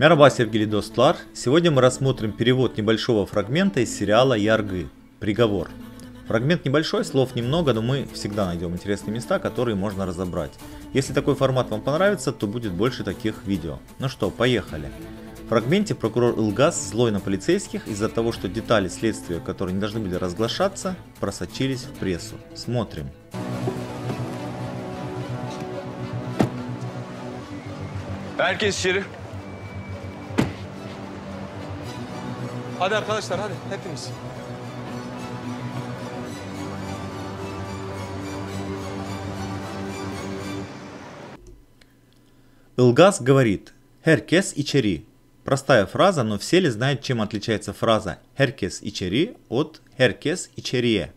Merhaba sevgili dostlar. Сегодня мы рассмотрим перевод небольшого фрагмента из сериала Яргы «Приговор». Фрагмент небольшой, слов немного, но мы всегда найдем интересные места, которые можно разобрать. Если такой формат вам понравится, то будет больше таких видео. Ну что, поехали. В фрагменте прокурор Илгаз злой на полицейских из-за того, что детали следствия, которые не должны были разглашаться, просочились в прессу. Смотрим. Herkes içeri. Hadi arkadaşlar hadi hepimiz. Илгаз говорит «Херкес и чери». Простая фраза, но все ли знают, чем отличается фраза «Херкес и чери» от «Херкес и черие».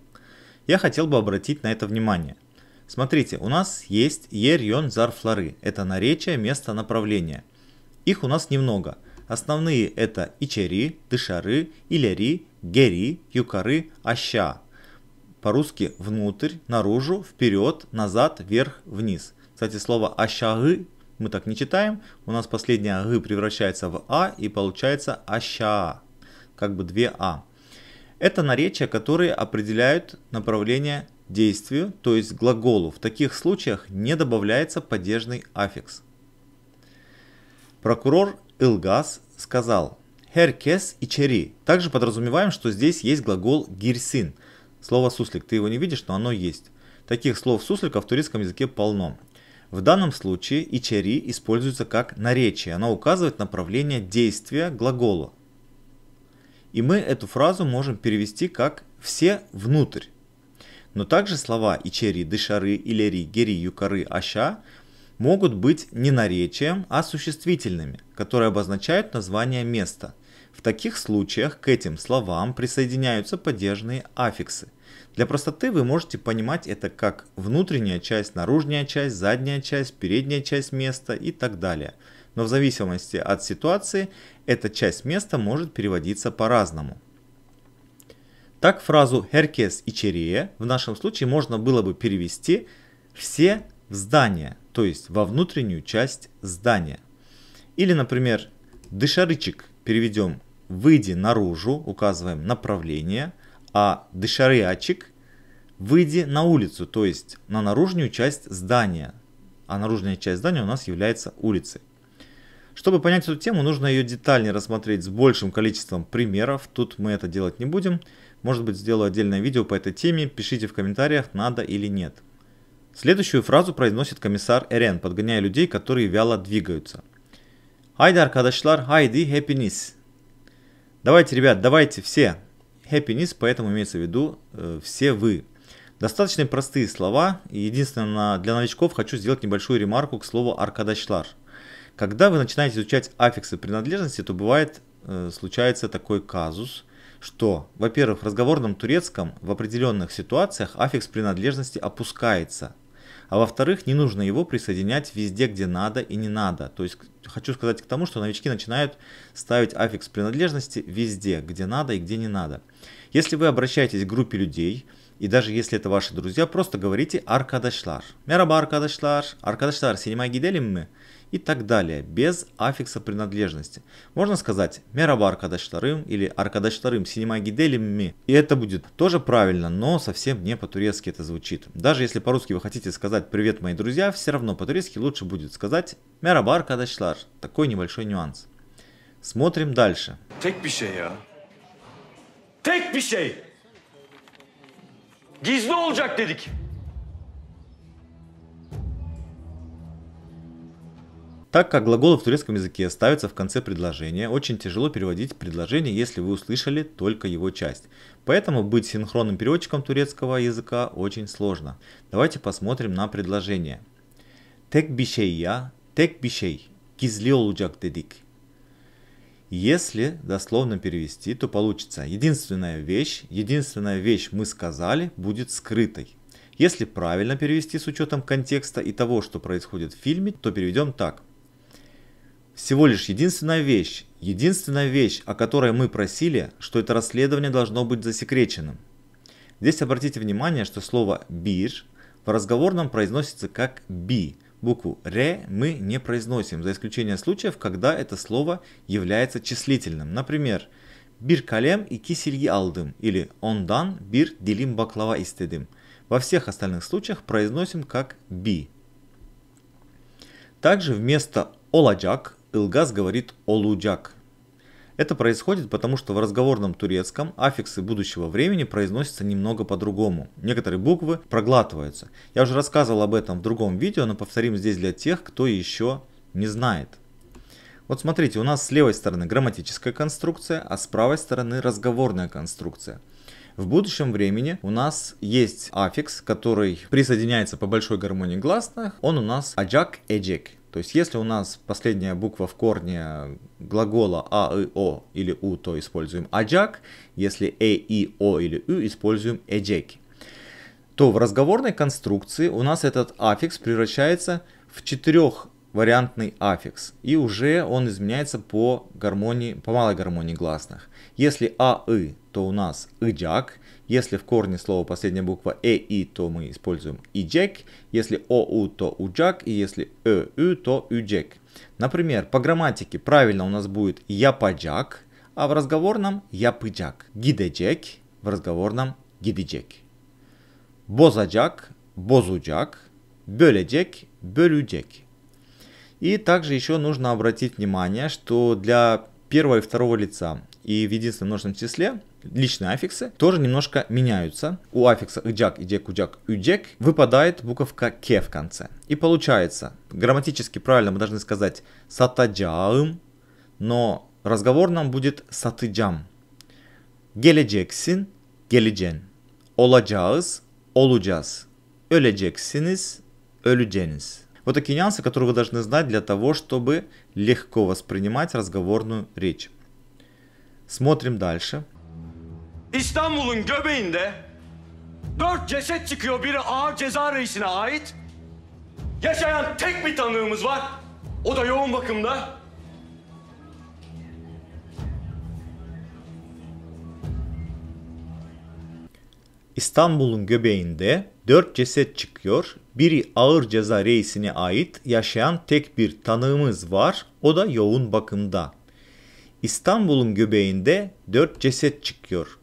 Я хотел бы обратить на это внимание. Смотрите, у нас есть «Ер, ён, зар, флоры». Это наречие, место, направление. Их у нас немного – Основные это ичери, дышары, иляри, гери, юкары, аща. По-русски внутрь, наружу, вперед, назад, вверх, вниз. Кстати, слово ащагы мы так не читаем. У нас последняя гы превращается в а и получается аща. Как бы две а. Это наречия, которые определяют направление действию, то есть глаголу. В таких случаях не добавляется падежный аффикс. Прокурор Илгаз сказал «Херкес и чери». Также подразумеваем, что здесь есть глагол «гирсин». Слово «суслик» ты его не видишь, но оно есть. Таких слов суслика в турецком языке полно. В данном случае «ичери» используется как наречие. Оно указывает направление действия глагола. И мы эту фразу можем перевести как «все внутрь». Но также слова «ичери», «дышары», «илери», «гери», «юкары», «аша» могут быть не наречием, а существительными, которые обозначают название места. В таких случаях к этим словам присоединяются поддержные аффиксы. Для простоты вы можете понимать это как внутренняя часть, наружная часть, задняя часть, передняя часть места и так далее. Но в зависимости от ситуации эта часть места может переводиться по-разному. Так фразу «herkes и черее» в нашем случае можно было бы перевести «все в здание», то есть во внутреннюю часть здания. Или, например, дышарычик переведем «выйди наружу», указываем направление, а дышарячик «выйди на улицу», то есть на наружную часть здания. А наружная часть здания у нас является улицей. Чтобы понять эту тему, нужно ее детальнее рассмотреть с большим количеством примеров. Тут мы это делать не будем. Может быть, сделаю отдельное видео по этой теме. Пишите в комментариях, надо или нет. Следующую фразу произносит комиссар Эрен, подгоняя людей, которые вяло двигаются. Хайди, аркадашлар, хайди, хэппинис. Давайте, ребят, давайте все. Хэппинис, поэтому имеется в виду э, все вы. Достаточно простые слова, и единственное, для новичков хочу сделать небольшую ремарку к слову аркадашлар. Когда вы начинаете изучать аффиксы принадлежности, то бывает, э, случается такой казус – что, во-первых, в разговорном турецком в определенных ситуациях аффикс принадлежности опускается, а во-вторых, не нужно его присоединять везде, где надо и не надо. То есть хочу сказать к тому, что новички начинают ставить аффикс принадлежности везде, где надо и где не надо. Если вы обращаетесь к группе людей, и даже если это ваши друзья, просто говорите «аркадашлар». «Мераба, аркадашлар», «аркадашлар, синема гиделим мы» и так далее, без аффикса принадлежности. Можно сказать «мераба, аркадашларым» или «аркадашларым, синема гиделим мы». И это будет тоже правильно, но совсем не по-турецки это звучит. Даже если по-русски вы хотите сказать «привет, мои друзья», все равно по-турецки лучше будет сказать «мераба, аркадашлар». Такой небольшой нюанс. Смотрим дальше. Tek bir şey ya. Tek Gizli olacak dedik. Так как глаголы в турецком языке ставятся в конце предложения, очень тяжело переводить предложение, если вы услышали только его часть. Поэтому быть синхронным переводчиком турецкого языка очень сложно. Давайте посмотрим на предложение. Тек бишей я, тек бишей, Gizli олуджак dedik. Если дословно перевести, то получится единственная вещь, единственная вещь мы сказали будет скрытой. Если правильно перевести с учетом контекста и того, что происходит в фильме, то переведем так. Всего лишь единственная вещь, единственная вещь, о которой мы просили, что это расследование должно быть засекреченным. Здесь обратите внимание, что слово «бир» в разговорном произносится как «би», букву «ре» мы не произносим, за исключением случаев, когда это слово является числительным. Например, «бир калем и кисильги алдым» или «ондан бир делим баклава истедим». Во всех остальных случаях произносим как «би». Также вместо «оладжак» Илгаз говорит «олуджак». Это происходит потому, что в разговорном турецком аффиксы будущего времени произносятся немного по-другому. Некоторые буквы проглатываются. Я уже рассказывал об этом в другом видео, но повторим здесь для тех, кто еще не знает. Вот смотрите, у нас с левой стороны грамматическая конструкция, а с правой стороны разговорная конструкция. В будущем времени у нас есть аффикс, который присоединяется по большой гармонии гласных. Он у нас аджак-эджек. То есть если у нас последняя буква в корне глагола а, и, о или у, то используем аджак. Если э, и, о или у, используем эджеки. То в разговорной конструкции у нас этот аффикс превращается в четырехвариантный аффикс. И уже он изменяется по, гармонии, по малой гармонии гласных. Если а, и, то у нас ыджак. Если в корне слова последняя буква э и, то мы используем иджек. Если о у, то уджак. И если э ю, то уджек. Например, по грамматике правильно у нас будет я а в разговорном я пыджак. Гидеджек в разговорном гидеджек. Бозаджак, бозуджак, бөледжек, бөлюджек. И также еще нужно обратить внимание, что для первого и второго лица и в единственном множественном числе личные аффиксы тоже немножко меняются. У аффикса «ыджак», «идек», «удяк», «юдек» выпадает буковка «ке» в конце. И получается, грамматически правильно мы должны сказать «сатаджаым», но разговор нам будет «сатыджам». «Геледжексин», «геледжен», «оладжаыс», «олуджас», «öleceksiniz», «ölüceniz». Вот такие нюансы, которые вы должны знать для того, чтобы легко воспринимать разговорную речь. Смотрим дальше. İstanbul'un göbeğinde dört ceset çıkıyor biri ağır ceza reisine ait. Yaşayan tek bir tanığımız var. O da yoğun bakımda. İstanbul'un göbeğinde dört ceset çıkıyor. Biri ağır ceza reisine ait yaşayan tek bir tanığımız var. O da yoğun bakımda. İstanbul'un göbeğinde dört ceset çıkıyor.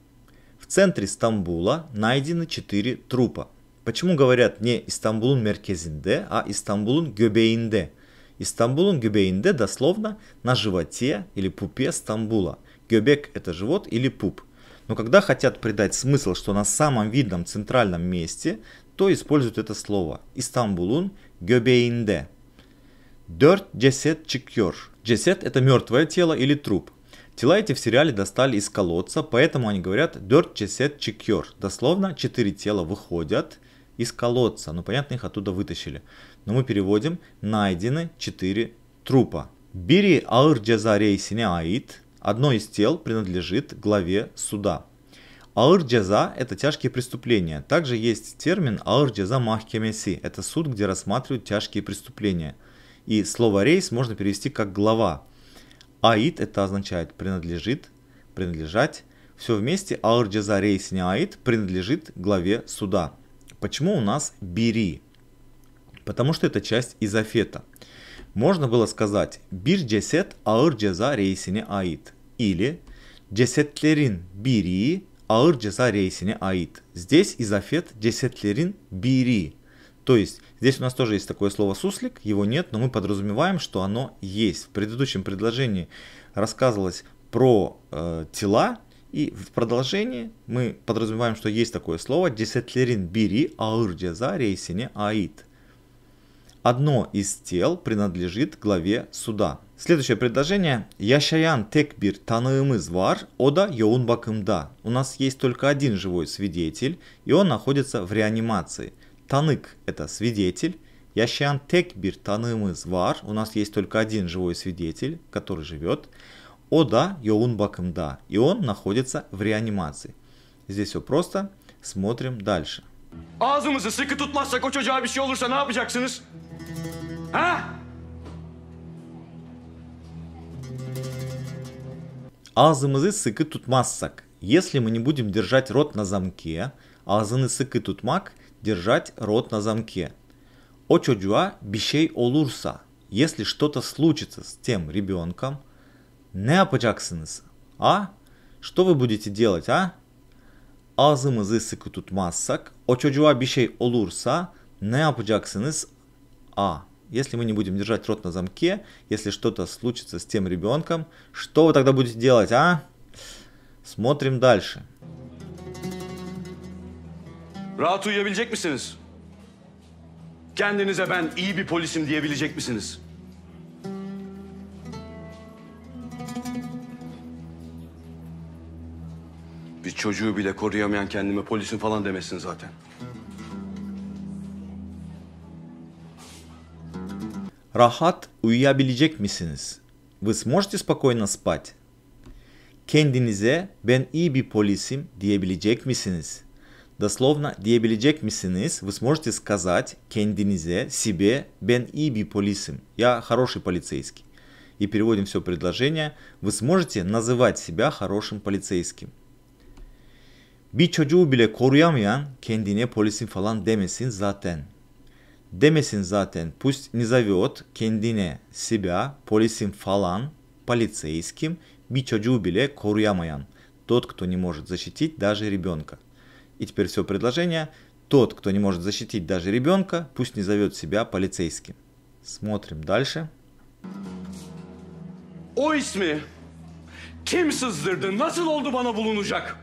центре Стамбула найдены четыре трупа. Почему говорят не "Истамбулун меркезинде, а "Истамбулун göbeğinde? "Истамбулун göbeğinde дословно на животе или пупе Стамбула. Гёбек – это живот или пуп. Но когда хотят придать смысл, что на самом видном центральном месте, то используют это слово "Истамбулун göbeğinde. Dört джесет çıkıyor. Джесет это мертвое тело или труп. Тела эти в сериале достали из колодца, поэтому они говорят «dirt чесет чекер». Дословно, четыре тела выходят из колодца. Ну, понятно, их оттуда вытащили. Но мы переводим «найдены четыре трупа». Бири аур джазарей аид. Одно из тел принадлежит главе суда. Аурджаза это тяжкие преступления. Также есть термин аурджаза джаза махкемеси. Это суд, где рассматривают тяжкие преступления. И слово «рейс» можно перевести как «глава». Аид это означает принадлежит, принадлежать. Все вместе Аурджаза рейсине аид принадлежит главе суда. Почему у нас бери? Потому что это часть изофета. Можно было сказать бир джесет аурджаза рейсине аид. Или джесетлерин бери аурджаза рейсине аид. Здесь изофет джесетлерин бери. То есть здесь у нас тоже есть такое слово суслик, его нет, но мы подразумеваем, что оно есть. В предыдущем предложении рассказывалось про э, тела, и в продолжении мы подразумеваем, что есть такое слово «десетлерин бири аурджеза рейсине аид». Одно из тел принадлежит главе суда. Следующее предложение. Яшаян текбир тануымыз вар, ода йоун бакымда. У нас есть только один живой свидетель, и он находится в реанимации – Tanık – это свидетель. Yaşayan tek bir tanığımız У нас есть только один живой свидетель, который живет. О да, yoğun И он находится в реанимации. Здесь все просто. Смотрим дальше. Ağzımızı sıkı tutmazsak o çocuğa bir şey olursa ne А? Ha? Ağzımızı sıkı tutmazsak. Если мы не будем держать рот на замке, ağzını sıkı tutmak держать рот на замке. Очоджуа бишей олурса, если что-то случится с тем ребенком, не апачаксыныз, а? Что вы будете делать, а? Ağzımızı sıkı tutmazsak, o çocuğa bir şey olursa ne yapacaksınız? А. Если мы не будем держать рот на замке, если что-то случится с тем ребенком, что вы тогда будете делать, а? Смотрим дальше. Rahat uyuyabilecek misiniz? Kendinize ben iyi bir polisim diyebilecek misiniz? Bir çocuğu bile koruyamayan kendime polisin falan demesin zaten. Rahat uyuyabilecek misiniz? Вы сможете спокойно спать? Kendinize ben iyi bir polisim diyebilecek misiniz? Дословно diyebilecek misiniz? Вы сможете сказать kendinize, себе, ben iyi bir polisim. Я хороший полицейский. И переводим все предложение. Вы сможете называть себя хорошим полицейским. Bir çocuğu bile koruyamayan kendine polisin falan demesin zaten. Demesin zaten. Пусть не зовет kendine, себя, polisin falan, полицейским. Bir çocuğu bile koruyamayan. Тот, кто не может защитить даже ребенка. И теперь все предложение. Тот, кто не может защитить даже ребенка, пусть не зовет себя полицейским. Смотрим дальше. O ismi kim sızdırdı, nasıl oldu bana bulunacak?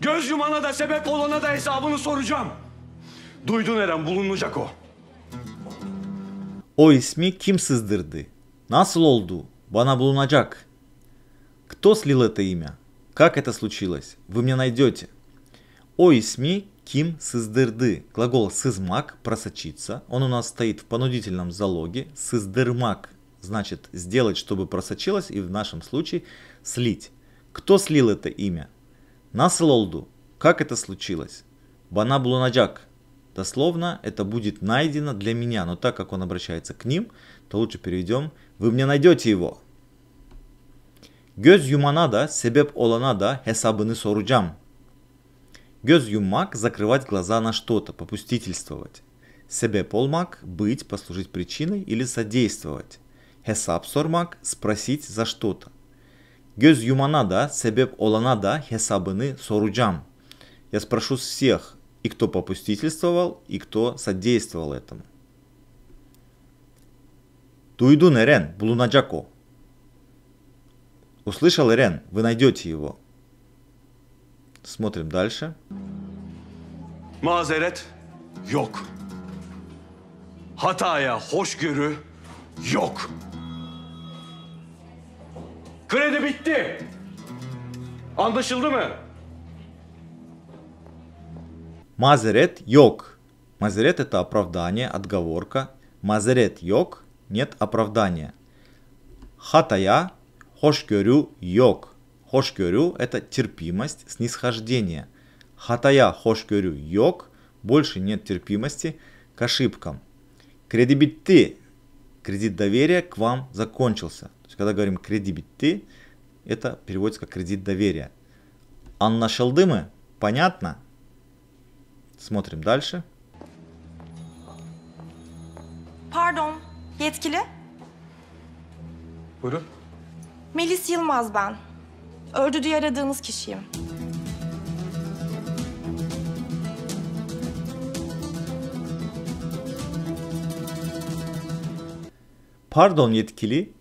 Göz yumana da sebep olana da hesabını soracağım. Duydun Eren, bulunacak o. O ismi kim sızdırdı, nasıl oldu, bana bulunacak. Кто слил это имя? Как это случилось? Вы мне найдете. Ойсми ким сыздырды. Глагол сызмак просочиться. Он у нас стоит в понудительном залоге. Сыздырмак значит сделать, чтобы просочилось, и в нашем случае слить. Кто слил это имя? Наслолду. Как это случилось? Бана Дословно это будет найдено для меня, но так как он обращается к ним, то лучше переведем «Вы мне найдете его». Göz yumana da sebep olana da hesabını soracağım Göz yummak – закрывать глаза на что-то, попустительствовать. Себе полмак – быть, послужить причиной или содействовать. Hesap sormak – спросить за что-то. Göz yumana da, sebep olana hesabını soracağım. Я спрошу всех, и кто попустительствовал, и кто содействовал этому. Дуйду Нерен, Блунаджако. Услышал Ирен, вы найдете его. Смотрим дальше. Mazeret yok. Hataya hoşgörü yok. Kredi bitti. Anlaşıldı mı? Mazeret yok. Mazeret это оправдание, отговорка. Mazeret yok нет оправдания. Хатая хошгörü yok. Хошкёрю – это терпимость, снисхождение. Хатая хошкёрю йог – больше нет терпимости к ошибкам. Кредибитты – кредит доверия к вам закончился. То есть, когда говорим кредибитты, это переводится как кредит доверия. Анна Шелдымы – понятно? Смотрим дальше. Pardon, yetkili? Buyurun. Melis Yılmaz ben. Öldü diye aradığınız kişiyim. Пардон yetkili.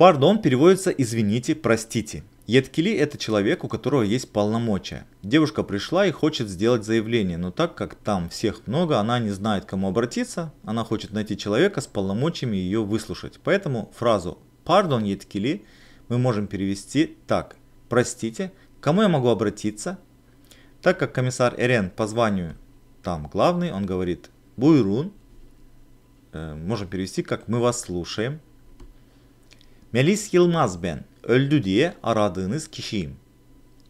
Пардон переводится извините, простите. Едкили – это человек, у которого есть полномочия. Девушка пришла и хочет сделать заявление, но так как там всех много, она не знает, кому обратиться, она хочет найти человека с полномочиями ее выслушать. Поэтому фразу «Пардон, Едкили» мы можем перевести так. Простите, к кому я могу обратиться? Так как комиссар Эрен по званию там главный, он говорит Буйрун. Э, можем перевести как мы вас слушаем. Melis Yılmaz ben. Öldü diye aradığınız kişiyim.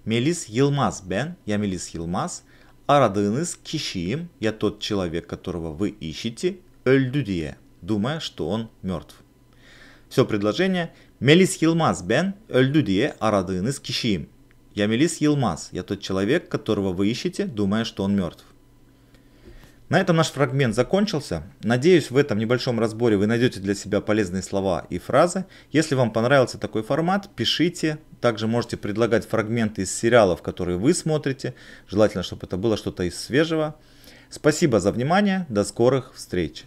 Melis Yılmaz ben. Я Melis Yılmaz. Aradığınız kişiyim. Я тот человек, которого вы ищете. Öldü Думая, что он мертв. Все предложение Мелис Хилмаз Бен öldü diye aradığınız kişiyim. Я Мелис Хилмаз. Я тот человек, которого вы ищете, думая, что он мертв. На этом наш фрагмент закончился. Надеюсь, в этом небольшом разборе вы найдете для себя полезные слова и фразы. Если вам понравился такой формат, пишите. Также можете предлагать фрагменты из сериалов, которые вы смотрите. Желательно, чтобы это было что-то из свежего. Спасибо за внимание. До скорых встреч.